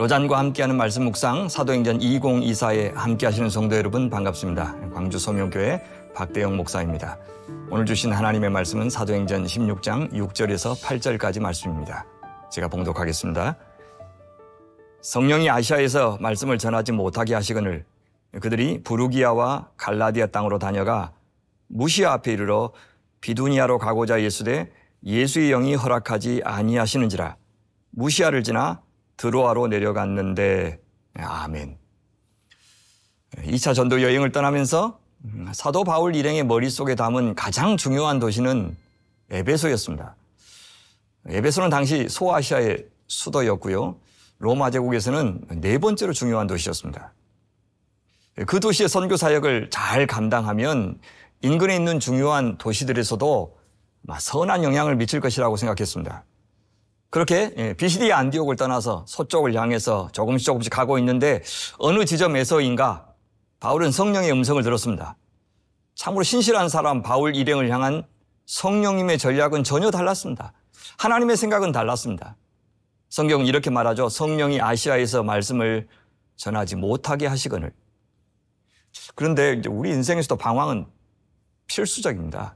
로잔과 함께하는 말씀 묵상 사도행전 2024에 함께하시는 성도 여러분 반갑습니다. 광주 소묘교회 박대영 목사입니다. 오늘 주신 하나님의 말씀은 사도행전 16장 6절에서 8절까지 말씀입니다. 제가 봉독하겠습니다. 성령이 아시아에서 말씀을 전하지 못하게 하시거늘 그들이 부르기아와 갈라디아 땅으로 다녀가 무시아 앞에 이르러 비두니아로 가고자 예수되 예수의 영이 허락하지 아니하시는지라 무시아를 지나 드로아로 내려갔는데 예, 아멘. 2차 전도 여행을 떠나면서 음, 사도 바울 일행의 머릿속에 담은 가장 중요한 도시는 에베소였습니다. 에베소는 당시 소아시아의 수도였고요. 로마 제국에서는 네 번째로 중요한 도시였습니다. 그 도시의 선교 사역을 잘 감당하면 인근에 있는 중요한 도시들에서도 선한 영향을 미칠 것이라고 생각했습니다. 그렇게 예, 비시디 안디옥을 떠나서 서쪽을 향해서 조금씩 조금씩 가고 있는데 어느 지점에서인가 바울은 성령의 음성을 들었습니다. 참으로 신실한 사람 바울 일행을 향한 성령님의 전략은 전혀 달랐습니다. 하나님의 생각은 달랐습니다. 성경은 이렇게 말하죠. 성령이 아시아에서 말씀을 전하지 못하게 하시거늘. 그런데 우리 인생에서도 방황은 필수적입니다.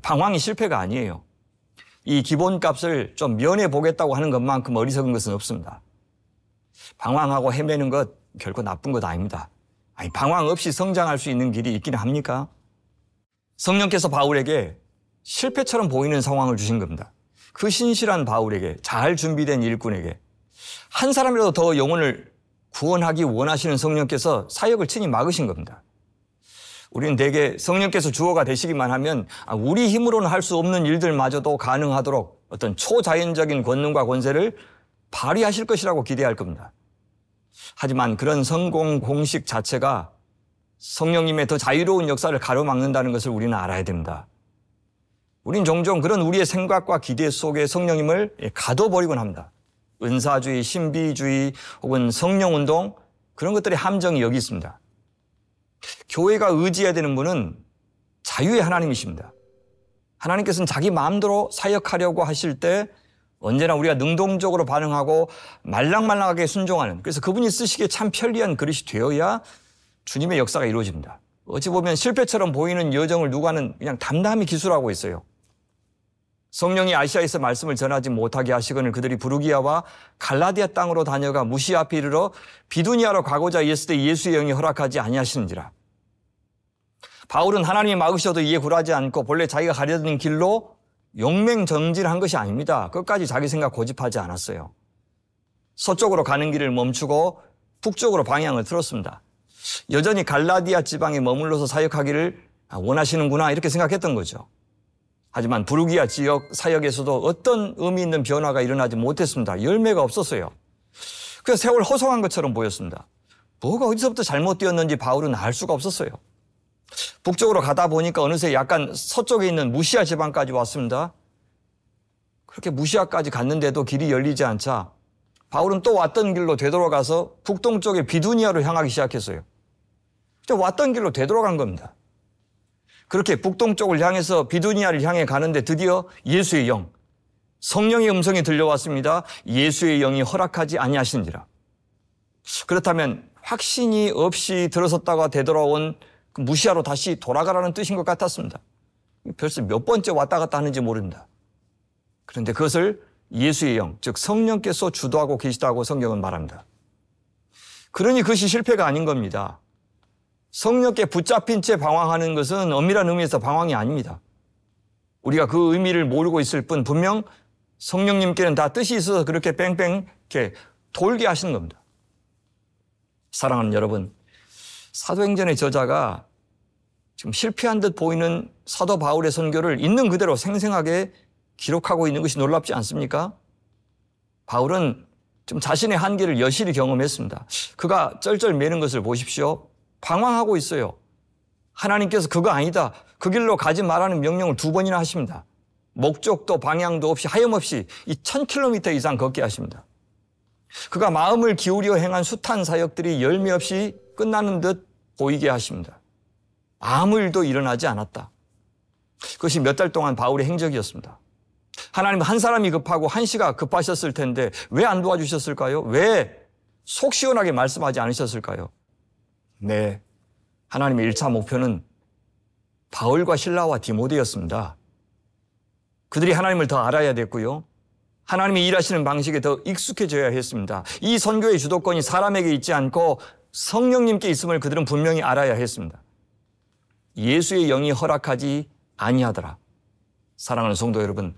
방황이 실패가 아니에요. 이 기본값을 좀 면해 보겠다고 하는 것만큼 어리석은 것은 없습니다. 방황하고 헤매는 것 결코 나쁜 것 아닙니다. 아니, 방황 없이 성장할 수 있는 길이 있기는 합니까? 성령께서 바울에게 실패처럼 보이는 상황을 주신 겁니다. 그 신실한 바울에게 잘 준비된 일꾼에게 한 사람이라도 더 영혼을 구원하기 원하시는 성령께서 사역을 친히 막으신 겁니다. 우리는 대개 성령께서 주어가 되시기만 하면 아, 우리 힘으로는 할 수 없는 일들마저도 가능하도록 어떤 초자연적인 권능과 권세를 발휘하실 것이라고 기대할 겁니다. 하지만 그런 성공 공식 자체가 성령님의 더 자유로운 역사를 가로막는다는 것을 우리는 알아야 됩니다. 우린 종종 그런 우리의 생각과 기대 속에 성령님을 예, 가둬버리곤 합니다. 은사주의, 신비주의 혹은 성령운동 그런 것들의 함정이 여기 있습니다. 교회가 의지해야 되는 분은 자유의 하나님이십니다. 하나님께서는 자기 마음대로 사역하려고 하실 때 언제나 우리가 능동적으로 반응하고 말랑말랑하게 순종하는 그래서 그분이 쓰시기에 참 편리한 그릇이 되어야 주님의 역사가 이루어집니다. 어찌 보면 실패처럼 보이는 여정을 누가는 그냥 담담히 기술하고 있어요. 성령이 아시아에서 말씀을 전하지 못하게 하시거늘 그들이 부르기아와 갈라디아 땅으로 다녀가 무시 앞에 이르러 비두니아로 가고자 이었을 때 예수의 영이 허락하지 아니하시는지라. 바울은 하나님이 막으셔도 이에 굴하지 않고 본래 자기가 가려는 길로 용맹정진한 것이 아닙니다. 끝까지 자기 생각 고집하지 않았어요. 서쪽으로 가는 길을 멈추고 북쪽으로 방향을 틀었습니다. 여전히 갈라디아 지방에 머물러서 사역하기를 아, 원하시는구나 이렇게 생각했던 거죠. 하지만 부르기아 지역 사역에서도 어떤 의미 있는 변화가 일어나지 못했습니다. 열매가 없었어요. 그래서 세월 허송한 것처럼 보였습니다. 뭐가 어디서부터 잘못되었는지 바울은 알 수가 없었어요. 북쪽으로 가다 보니까 어느새 약간 서쪽에 있는 무시아 지방까지 왔습니다. 그렇게 무시아까지 갔는데도 길이 열리지 않자 바울은 또 왔던 길로 되돌아가서 북동쪽의 비두니아로 향하기 시작했어요. 왔던 길로 되돌아간 겁니다. 그렇게 북동쪽을 향해서 비두니아를 향해 가는데 드디어 예수의 영, 성령의 음성이 들려왔습니다. 예수의 영이 허락하지 아니하신지라. 그렇다면 확신이 없이 들어섰다가 되돌아온 그 무시하러 다시 돌아가라는 뜻인 것 같았습니다. 벌써 몇 번째 왔다 갔다 하는지 모릅니다. 그런데 그것을 예수의 영, 즉 성령께서 주도하고 계시다고 성경은 말합니다. 그러니 그것이 실패가 아닌 겁니다. 성령께 붙잡힌 채 방황하는 것은 엄밀한 의미에서 방황이 아닙니다. 우리가 그 의미를 모르고 있을 뿐 분명 성령님께는 다 뜻이 있어서 그렇게 뺑뺑 이렇게 돌게 하시는 겁니다. 사랑하는 여러분, 사도행전의 저자가 지금 실패한 듯 보이는 사도 바울의 선교를 있는 그대로 생생하게 기록하고 있는 것이 놀랍지 않습니까? 바울은 좀 자신의 한계를 여실히 경험했습니다. 그가 쩔쩔매는 것을 보십시오. 방황하고 있어요. 하나님께서 그거 아니다. 그 길로 가지 말라는 명령을 두 번이나 하십니다. 목적도 방향도 없이 하염없이 이 1000km 이상 걷게 하십니다. 그가 마음을 기울여 행한 숱한 사역들이 열매 없이 끝나는 듯 보이게 하십니다. 아무 일도 일어나지 않았다. 그것이 몇 달 동안 바울의 행적이었습니다. 하나님 한 사람이 급하고 한시가 급하셨을 텐데 왜 안 도와주셨을까요? 왜 속 시원하게 말씀하지 않으셨을까요? 네. 하나님의 1차 목표는 바울과 신라와 디모데였습니다. 그들이 하나님을 더 알아야 됐고요. 하나님이 일하시는 방식에 더 익숙해져야 했습니다. 이 선교의 주도권이 사람에게 있지 않고 성령님께 있음을 그들은 분명히 알아야 했습니다. 예수의 영이 허락하지 아니하더라. 사랑하는 성도 여러분,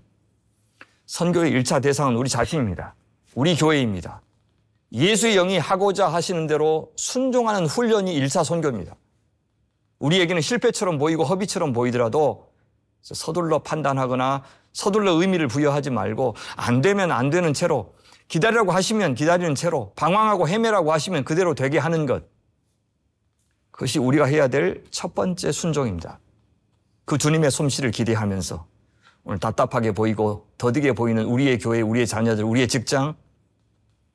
선교의 1차 대상은 우리 자신입니다. 우리 교회입니다. 예수의 영이 하고자 하시는 대로 순종하는 훈련이 일사선교입니다. 우리에게는 실패처럼 보이고 허비처럼 보이더라도 서둘러 판단하거나 서둘러 의미를 부여하지 말고 안 되면 안 되는 채로 기다리라고 하시면 기다리는 채로 방황하고 헤매라고 하시면 그대로 되게 하는 것. 그것이 우리가 해야 될 첫 번째 순종입니다. 그 주님의 솜씨를 기대하면서 오늘 답답하게 보이고 더디게 보이는 우리의 교회, 우리의 자녀들, 우리의 직장,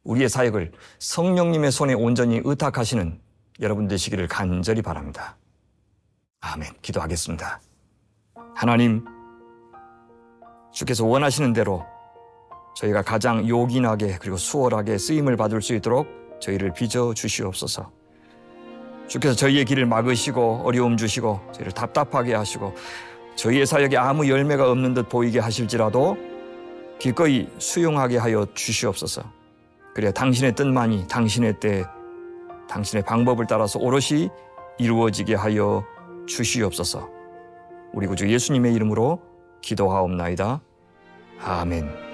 우리의 사역을 성령님의 손에 온전히 의탁하시는 여러분 되시기를 간절히 바랍니다. 아멘. 기도하겠습니다. 하나님, 주께서 원하시는 대로 저희가 가장 요긴하게 그리고 수월하게 쓰임을 받을 수 있도록 저희를 빚어 주시옵소서. 주께서 저희의 길을 막으시고 어려움 주시고 저희를 답답하게 하시고 저희의 사역에 아무 열매가 없는 듯 보이게 하실지라도 기꺼이 수용하게 하여 주시옵소서. 그래야 당신의 뜻만이 당신의 때 당신의 방법을 따라서 오롯이 이루어지게 하여 주시옵소서. 우리 구주 예수님의 이름으로 기도하옵나이다. 아멘.